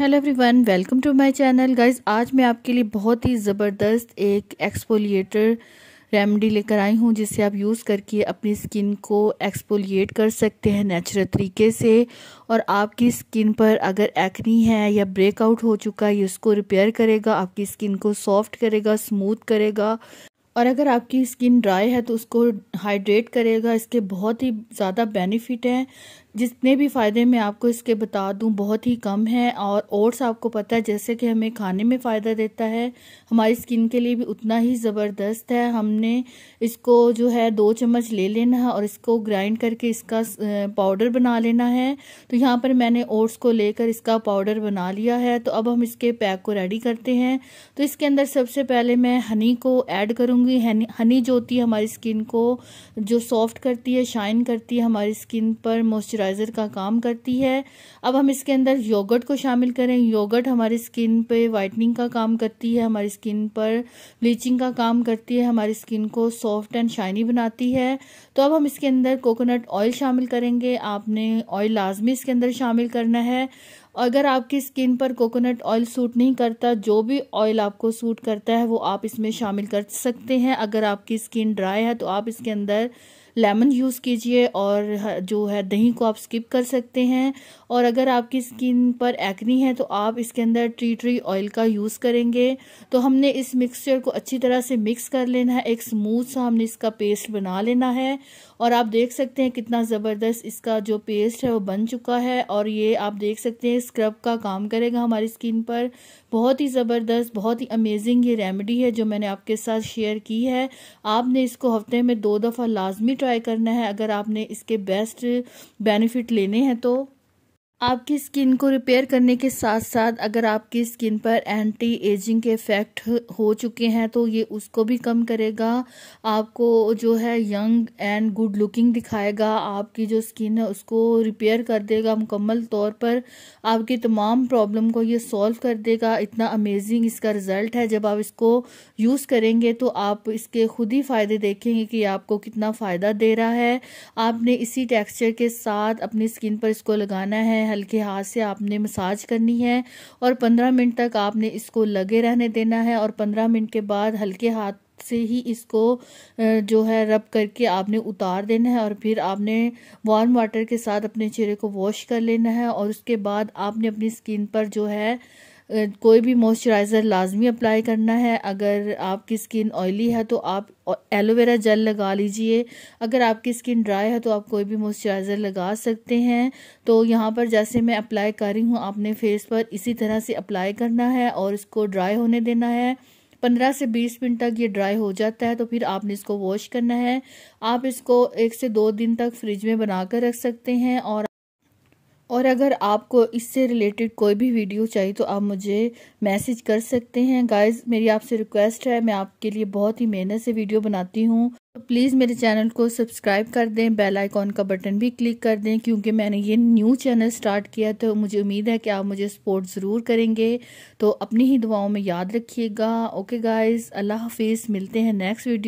hello everyone welcome to my channel guys आज मैं आपके लिए बहुत ही ज़बरदस्त एक एक्सपोलिएटर रेमेडी लेकर आई हूँ जिसे आप यूज़ करके अपनी स्किन को एक्सपोलिएट कर सकते हैं नेचुरल तरीके से और आपकी स्किन पर अगर एक्नी है या ब्रेकआउट हो चुका है ये उसको रिपेयर करेगा आपकी स्किन को सॉफ्ट करेगा स्मूथ करेगा और अगर आपकी स्किन ड्राई है तो उसको हाइड्रेट करेगा इसके बहुत ही ज़्यादा बेनिफिट हैं जितने भी फ़ायदे मैं आपको इसके बता दूं बहुत ही कम है और ओट्स आपको पता है जैसे कि हमें खाने में फ़ायदा देता है हमारी स्किन के लिए भी उतना ही ज़बरदस्त है हमने इसको जो है दो चम्मच ले लेना है और इसको ग्राइंड करके इसका पाउडर बना लेना है तो यहाँ पर मैंने ओट्स को लेकर इसका पाउडर बना लिया है तो अब हम इसके पैक को रेडी करते हैं तो इसके अंदर सबसे पहले मैं हनी को ऐड करूँगी हनी जो होती है हमारी स्किन को जो सॉफ्ट करती है शाइन करती है हमारी स्किन पर मॉइस्चर मॉइस्चराइज़र का काम करती है अब हम इसके अंदर योगर्ट को शामिल करें योगर्ट हमारी स्किन पे वाइटनिंग का काम करती है हमारी स्किन पर ब्लीचिंग का काम करती है हमारी स्किन को सॉफ्ट एंड शाइनी बनाती है तो अब हम इसके अंदर कोकोनट ऑयल शामिल करेंगे आपने ऑयल लाजमी इसके अंदर शामिल करना है और अगर आपकी स्किन पर कोकोनट ऑयल सूट नहीं करता जो भी ऑयल आपको सूट करता है वो आप इसमें शामिल कर सकते हैं अगर आपकी स्किन ड्राई है तो आप इसके अंदर लेमन यूज़ कीजिए और जो है दही को आप स्किप कर सकते हैं और अगर आपकी स्किन पर एक्नी है तो आप इसके अंदर ट्री ट्री ऑयल का यूज़ करेंगे तो हमने इस मिक्सचर को अच्छी तरह से मिक्स कर लेना है एक स्मूथ सा हमने इसका पेस्ट बना लेना है और आप देख सकते हैं कितना ज़बरदस्त इसका जो पेस्ट है वो बन चुका है और ये आप देख सकते हैं स्क्रब का काम करेगा हमारी स्किन पर बहुत ही ज़बरदस्त बहुत ही अमेजिंग ये रेमेडी है जो मैंने आपके साथ शेयर की है आपने इसको हफ्ते में दो दफ़ा लाजमी ट्राई करना है अगर आपने इसके बेस्ट बेनिफिट लेने हैं तो आपकी स्किन को रिपेयर करने के साथ साथ अगर आपकी स्किन पर एंटी एजिंग के इफ़ेक्ट हो चुके हैं तो ये उसको भी कम करेगा आपको जो है यंग एंड गुड लुकिंग दिखाएगा आपकी जो स्किन है उसको रिपेयर कर देगा मुकम्मल तौर पर आपकी तमाम प्रॉब्लम को ये सॉल्व कर देगा इतना अमेजिंग इसका रिज़ल्ट है जब आप इसको यूज़ करेंगे तो आप इसके खुद ही फ़ायदे देखेंगे कि आपको कितना फ़ायदा दे रहा है आपने इसी टेक्स्चर के साथ अपनी स्किन पर इसको लगाना है हल्के हाथ से आपने मसाज करनी है और पंद्रह मिनट तक आपने इसको लगे रहने देना है और पंद्रह मिनट के बाद हल्के हाथ से ही इसको जो है रब करके आपने उतार देना है और फिर आपने वार्म वाटर के साथ अपने चेहरे को वॉश कर लेना है और उसके बाद आपने अपनी स्किन पर जो है कोई भी मॉइस्चराइज़र लाजमी अप्लाई करना है अगर आपकी स्किन ऑयली है तो आप एलोवेरा जेल लगा लीजिए अगर आपकी स्किन ड्राई है तो आप कोई भी मॉइस्चराइज़र लगा सकते हैं तो यहाँ पर जैसे मैं अप्लाई कर रही हूँ आपने फेस पर इसी तरह से अप्लाई करना है और इसको ड्राई होने देना है पंद्रह से बीस मिनट तक ये ड्राई हो जाता है तो फिर आपने इसको वॉश करना है आप इसको एक से दो दिन तक फ्रिज में बना कर रख सकते हैं और और अगर आपको इससे रिलेटेड कोई भी वीडियो चाहिए तो आप मुझे मैसेज कर सकते हैं गाइस मेरी आपसे रिक्वेस्ट है मैं आपके लिए बहुत ही मेहनत से वीडियो बनाती हूँ तो प्लीज़ मेरे चैनल को सब्सक्राइब कर दें बेल आइकॉन का बटन भी क्लिक कर दें क्योंकि मैंने ये न्यू चैनल स्टार्ट किया तो मुझे उम्मीद है कि आप मुझे सपोर्ट ज़रूर करेंगे तो अपनी ही दुआओं में याद रखिएगा ओके गाइज़ अल्लाह हाफिज़ मिलते हैं नेक्स्ट वीडियो